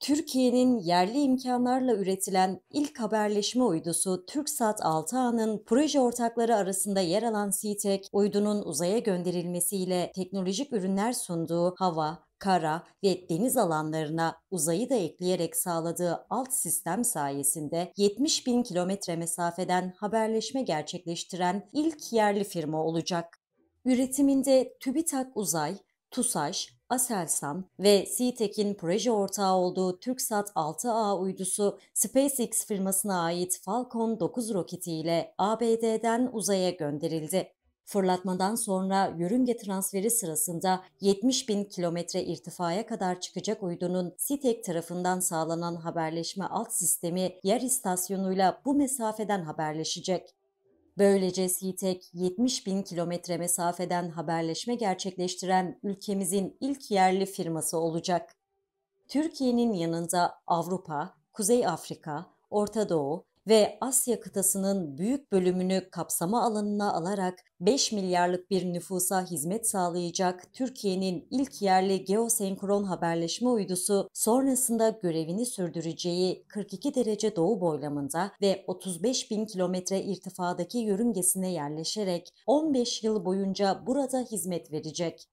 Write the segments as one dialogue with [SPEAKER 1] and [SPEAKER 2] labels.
[SPEAKER 1] Türkiye'nin yerli imkanlarla üretilen ilk haberleşme uydusu TürkSat 6A'nın proje ortakları arasında yer alan SİTEK, uydunun uzaya gönderilmesiyle teknolojik ürünler sunduğu hava, kara ve deniz alanlarına uzayı da ekleyerek sağladığı alt sistem sayesinde 70 bin kilometre mesafeden haberleşme gerçekleştiren ilk yerli firma olacak. Üretiminde TÜBİTAK Uzay, TUSAŞ, Aselsan ve SeaTech'in proje ortağı olduğu TürkSat 6A uydusu SpaceX firmasına ait Falcon 9 roketiyle ABD'den uzaya gönderildi. Fırlatmadan sonra yörünge transferi sırasında 70 bin kilometre irtifaya kadar çıkacak uydunun SİTEK tarafından sağlanan haberleşme alt sistemi yer istasyonuyla bu mesafeden haberleşecek. Böylece SİTEK e 70 bin kilometre mesafeden haberleşme gerçekleştiren ülkemizin ilk yerli firması olacak. Türkiye'nin yanında Avrupa, Kuzey Afrika, Orta Doğu, ve Asya kıtasının büyük bölümünü kapsama alanına alarak 5 milyarlık bir nüfusa hizmet sağlayacak Türkiye'nin ilk yerli geosenkron haberleşme uydusu sonrasında görevini sürdüreceği 42 derece doğu boylamında ve 35 bin kilometre irtifadaki yörüngesine yerleşerek 15 yıl boyunca burada hizmet verecek.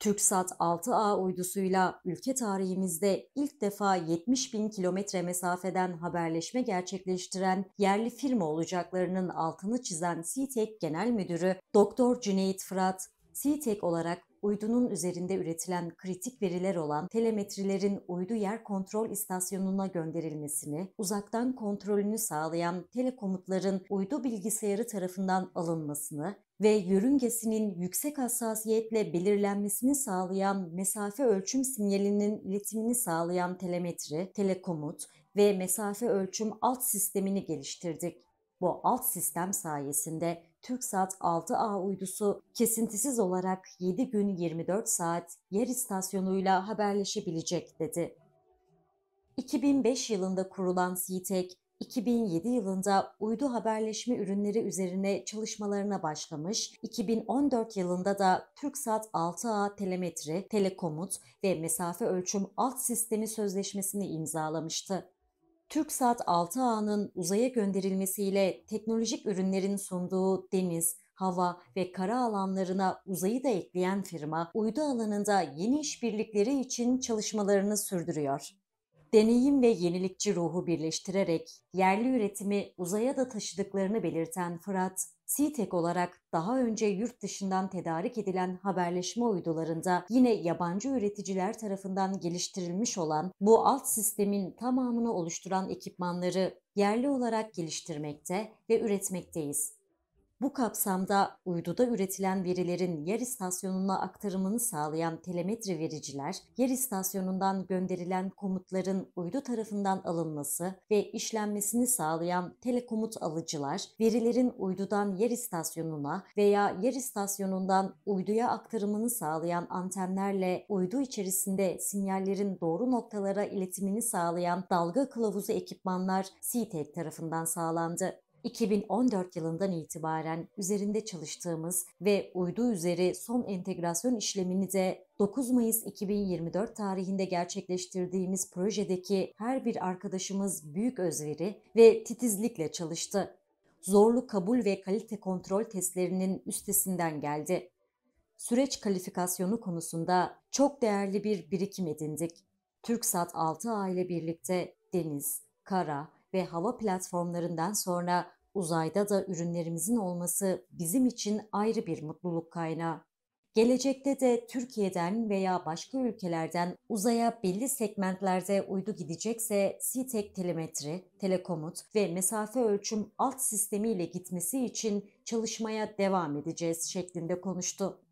[SPEAKER 1] TürkSat 6A uydusuyla ülke tarihimizde ilk defa 70 bin kilometre mesafeden haberleşme gerçekleştiren yerli firma olacaklarının altını çizen CTEK Genel Müdürü Doktor Cüneyt Fırat, CTEK olarak uydunun üzerinde üretilen kritik veriler olan telemetrilerin uydu yer kontrol istasyonuna gönderilmesini, uzaktan kontrolünü sağlayan telekomutların uydu bilgisayarı tarafından alınmasını ve yörüngesinin yüksek hassasiyetle belirlenmesini sağlayan mesafe ölçüm sinyalinin iletimini sağlayan telemetri, telekomut ve mesafe ölçüm alt sistemini geliştirdik. Bu alt sistem sayesinde TürkSat 6A uydusu kesintisiz olarak 7 gün 24 saat yer istasyonuyla haberleşebilecek dedi. 2005 yılında kurulan CTEK, 2007 yılında uydu haberleşme ürünleri üzerine çalışmalarına başlamış, 2014 yılında da TürkSat 6A telemetri, telekomut ve mesafe ölçüm alt sistemi sözleşmesini imzalamıştı. TürkSat 6A'nın uzaya gönderilmesiyle teknolojik ürünlerin sunduğu deniz, hava ve kara alanlarına uzayı da ekleyen firma, uydu alanında yeni işbirlikleri için çalışmalarını sürdürüyor deneyim ve yenilikçi ruhu birleştirerek yerli üretimi uzaya da taşıdıklarını belirten Fırat, CTEK olarak daha önce yurt dışından tedarik edilen haberleşme uydularında yine yabancı üreticiler tarafından geliştirilmiş olan bu alt sistemin tamamını oluşturan ekipmanları yerli olarak geliştirmekte ve üretmekteyiz. Bu kapsamda uyduda üretilen verilerin yer istasyonuna aktarımını sağlayan telemetri vericiler, yer istasyonundan gönderilen komutların uydu tarafından alınması ve işlenmesini sağlayan telekomut alıcılar, verilerin uydudan yer istasyonuna veya yer istasyonundan uyduya aktarımını sağlayan antenlerle uydu içerisinde sinyallerin doğru noktalara iletimini sağlayan dalga kılavuzu ekipmanlar CTEK tarafından sağlandı. 2014 yılından itibaren üzerinde çalıştığımız ve uydu üzeri son entegrasyon işlemini de 9 Mayıs 2024 tarihinde gerçekleştirdiğimiz projedeki her bir arkadaşımız büyük özveri ve titizlikle çalıştı. Zorlu kabul ve kalite kontrol testlerinin üstesinden geldi. Süreç kalifikasyonu konusunda çok değerli bir birikim edindik. TürkSat 6A ile birlikte deniz, kara ve hava platformlarından sonra Uzayda da ürünlerimizin olması bizim için ayrı bir mutluluk kaynağı. Gelecekte de Türkiye'den veya başka ülkelerden uzaya belli segmentlerde uydu gidecekse SİTEK telemetri, telekomut ve mesafe ölçüm alt sistemiyle gitmesi için çalışmaya devam edeceğiz şeklinde konuştu.